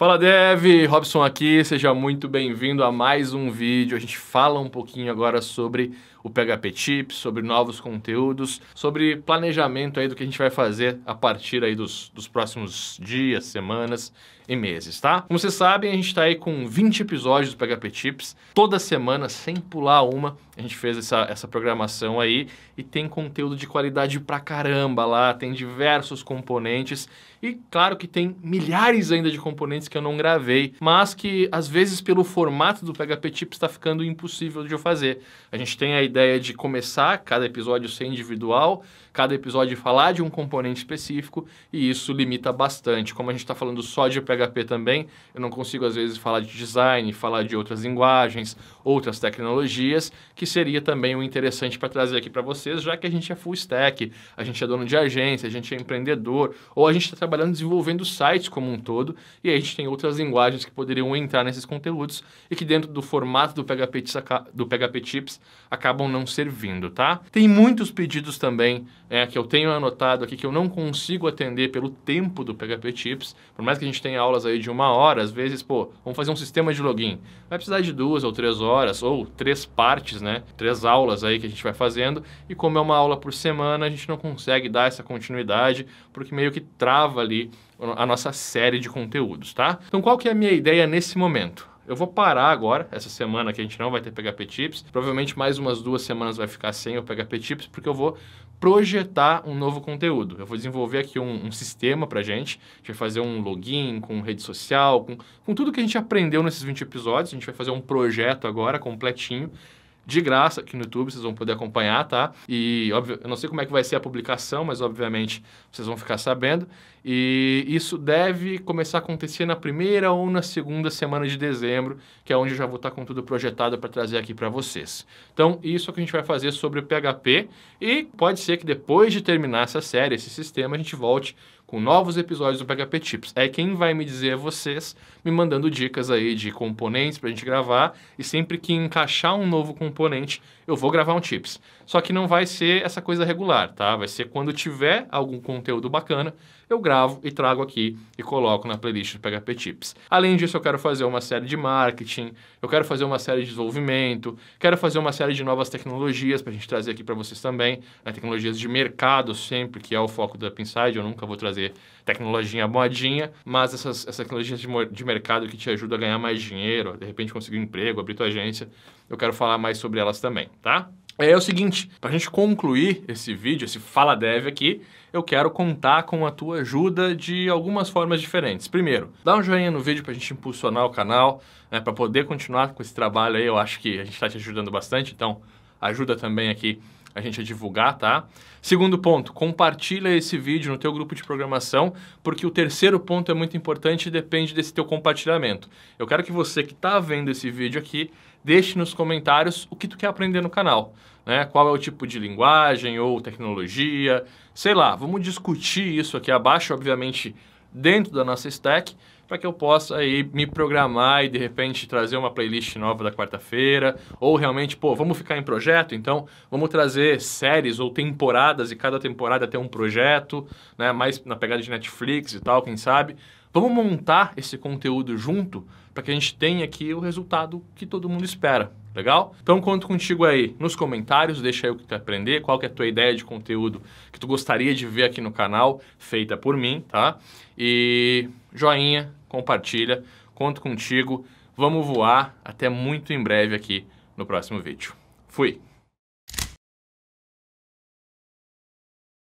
Fala Dev, Robson aqui, seja muito bem-vindo a mais um vídeo. A gente fala um pouquinho agora sobre o PHP Tips, sobre novos conteúdos, sobre planejamento aí do que a gente vai fazer a partir aí dos, dos próximos dias, semanas e meses, tá? Como vocês sabem, a gente está aí com 20 episódios do PHP Tips, toda semana, sem pular uma, a gente fez essa, essa programação aí e tem conteúdo de qualidade pra caramba lá, tem diversos componentes e claro que tem milhares ainda de componentes que eu não gravei, mas que às vezes pelo formato do PHP Tips está ficando impossível de eu fazer. A gente tem aí ideia de começar cada episódio ser individual, cada episódio falar de um componente específico, e isso limita bastante. Como a gente está falando só de PHP também, eu não consigo, às vezes, falar de design, falar de outras linguagens, outras tecnologias, que seria também o um interessante para trazer aqui para vocês, já que a gente é full stack, a gente é dono de agência, a gente é empreendedor, ou a gente está trabalhando desenvolvendo sites como um todo, e a gente tem outras linguagens que poderiam entrar nesses conteúdos e que dentro do formato do PHP, do PHP Tips acaba acabam não servindo, tá? Tem muitos pedidos também é, que eu tenho anotado aqui que eu não consigo atender pelo tempo do PHP Tips. Por mais que a gente tenha aulas aí de uma hora, às vezes, pô, vamos fazer um sistema de login. Vai precisar de duas ou três horas, ou três partes, né? Três aulas aí que a gente vai fazendo. E como é uma aula por semana, a gente não consegue dar essa continuidade, porque meio que trava ali a nossa série de conteúdos, tá? Então, qual que é a minha ideia nesse momento? Eu vou parar agora, essa semana que a gente não vai ter PHP Tips. Provavelmente mais umas duas semanas vai ficar sem o PHP Tips, porque eu vou projetar um novo conteúdo. Eu vou desenvolver aqui um, um sistema para gente. A gente vai fazer um login com rede social, com, com tudo que a gente aprendeu nesses 20 episódios. A gente vai fazer um projeto agora completinho de graça aqui no YouTube, vocês vão poder acompanhar, tá? E, óbvio, eu não sei como é que vai ser a publicação, mas obviamente vocês vão ficar sabendo. E isso deve começar a acontecer na primeira ou na segunda semana de dezembro, que é onde eu já vou estar com tudo projetado para trazer aqui para vocês. Então, isso é o que a gente vai fazer sobre o PHP e pode ser que depois de terminar essa série, esse sistema, a gente volte com novos episódios do PHP Tips. É quem vai me dizer a é vocês, me mandando dicas aí de componentes para a gente gravar, e sempre que encaixar um novo componente, eu vou gravar um Tips. Só que não vai ser essa coisa regular, tá? Vai ser quando tiver algum conteúdo bacana, eu gravo e trago aqui e coloco na playlist do PHP Tips. Além disso, eu quero fazer uma série de marketing, eu quero fazer uma série de desenvolvimento, quero fazer uma série de novas tecnologias para a gente trazer aqui para vocês também, né? tecnologias de mercado sempre, que é o foco da Pinside, eu nunca vou trazer fazer tecnologia modinha, mas essas, essas tecnologias de, de mercado que te ajudam a ganhar mais dinheiro, de repente conseguir um emprego, abrir tua agência, eu quero falar mais sobre elas também, tá? É o seguinte, para a gente concluir esse vídeo, esse Fala Dev aqui, eu quero contar com a tua ajuda de algumas formas diferentes. Primeiro, dá um joinha no vídeo para a gente impulsionar o canal, né, para poder continuar com esse trabalho aí, eu acho que a gente está te ajudando bastante, então ajuda também aqui a gente a divulgar, tá? Segundo ponto, compartilha esse vídeo no teu grupo de programação, porque o terceiro ponto é muito importante e depende desse teu compartilhamento. Eu quero que você que está vendo esse vídeo aqui, deixe nos comentários o que tu quer aprender no canal. Né? Qual é o tipo de linguagem ou tecnologia, sei lá, vamos discutir isso aqui abaixo, obviamente, dentro da nossa stack, para que eu possa aí me programar e de repente trazer uma playlist nova da quarta-feira, ou realmente, pô, vamos ficar em projeto, então vamos trazer séries ou temporadas e cada temporada ter um projeto, né, mais na pegada de Netflix e tal, quem sabe. Vamos montar esse conteúdo junto para que a gente tenha aqui o resultado que todo mundo espera. Legal? Então conto contigo aí nos comentários, deixa aí o que tu aprender, qual que é a tua ideia de conteúdo que tu gostaria de ver aqui no canal, feita por mim, tá? E joinha, compartilha, conto contigo, vamos voar, até muito em breve aqui no próximo vídeo. Fui!